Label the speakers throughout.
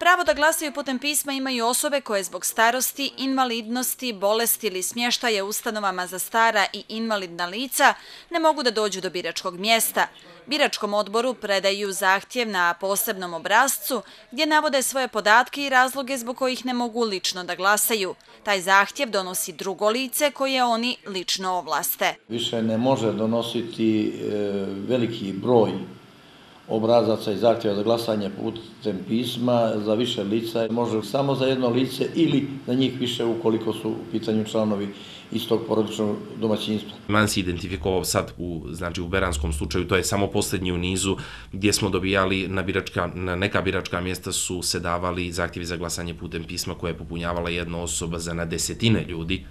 Speaker 1: Pravo da glasaju putem pisma imaju osobe koje zbog starosti, invalidnosti, bolesti ili smještaje ustanovama za stara i invalidna lica ne mogu da dođu do biračkog mjesta. Biračkom odboru predaju zahtjev na posebnom obrazcu gdje navode svoje podatke i razloge zbog kojih ne mogu lično da glasaju. Taj zahtjev donosi drugo lice koje oni lično ovlaste.
Speaker 2: Više ne može donositi e, veliki broj obrazaca i zahtjeva za glasanje putem pisma za više lica, može samo za jedno lice ili za njih više ukoliko su u pitanju članovi iz tog porodičnog domaćinstva.
Speaker 3: Man si identifikovao sad u, znači, u Beranskom slučaju, to je samo posljednji u nizu gdje smo dobijali na, biračka, na neka biračka mjesta su se davali zahtjevi za glasanje putem pisma koje je popunjavala jedna osoba za na desetine ljudi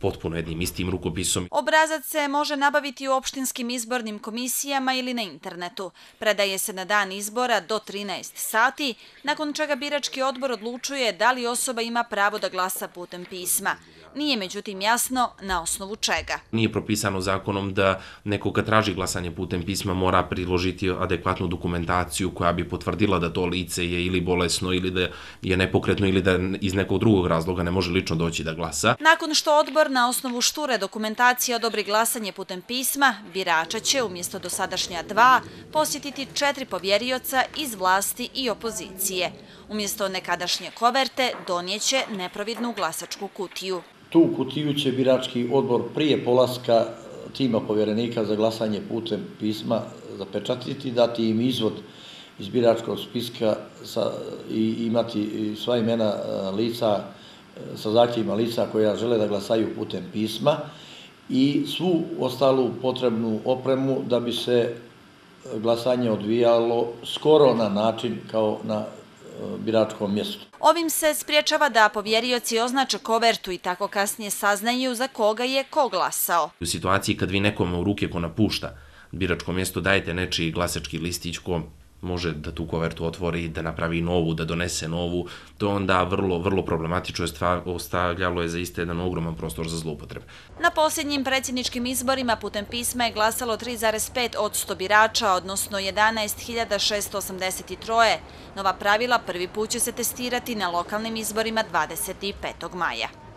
Speaker 3: potpuno jednim istim rukopisom.
Speaker 1: Obrazac se može nabaviti u opštinskim izbornim komisijama ili na internetu. Predaje se na dan izbora do 13 sati, nakon čega birački odbor odlučuje da li osoba ima pravo da glasa putem pisma. Nije međutim jasno na osnovu čega.
Speaker 3: Nije propisano zakonom da neko kad traži glasanje putem pisma mora priložiti adekvatnu dokumentaciju koja bi potvrdila da to lice je ili bolesno ili da je nepokretno ili da iz nekog drugog razloga ne može lično doći da glasa.
Speaker 2: Nakon
Speaker 1: što odbor na osnovu šture dokumentacije odobri glasanje putem pisma, birača će umjesto do sadašnja dva posjetiti četiri povjerioca iz vlasti i opozicije. Umjesto nekadašnje koverte donijeće neprovidnu glasačku kutiju.
Speaker 2: Tu kutiju će birački odbor prije polaska tima povjerenika za glasanje putem pisma zapečatiti, dati im izvod iz biračkog spiska i imati sva imena e, lica e, sa zahtjevima lica koja žele da glasaju putem pisma i svu ostalu potrebnu opremu da bi se glasanje odvijalo skoro na način kao na Eh, biračkom mjestu.
Speaker 1: Ovim se spriječava da povjerioci označe kovertu i tako kasnije saznaju za koga je ko glasao.
Speaker 3: U situaciji kad vi nekom u ruke ko napušta biračko mjesto dajete nečiji glasački listić ko može da tu kovertu otvori, da napravi novu, da donese novu, to je onda vrlo, vrlo problematično je stvar, ostavljalo je zaista jedan ogroman prostor za zlupotreb.
Speaker 1: Na posljednjim predsjedničkim izborima putem pisma je glasalo 3,5 od 100 birača, odnosno 11.683. Nova pravila prvi put će se testirati na lokalnim izborima 25. maja.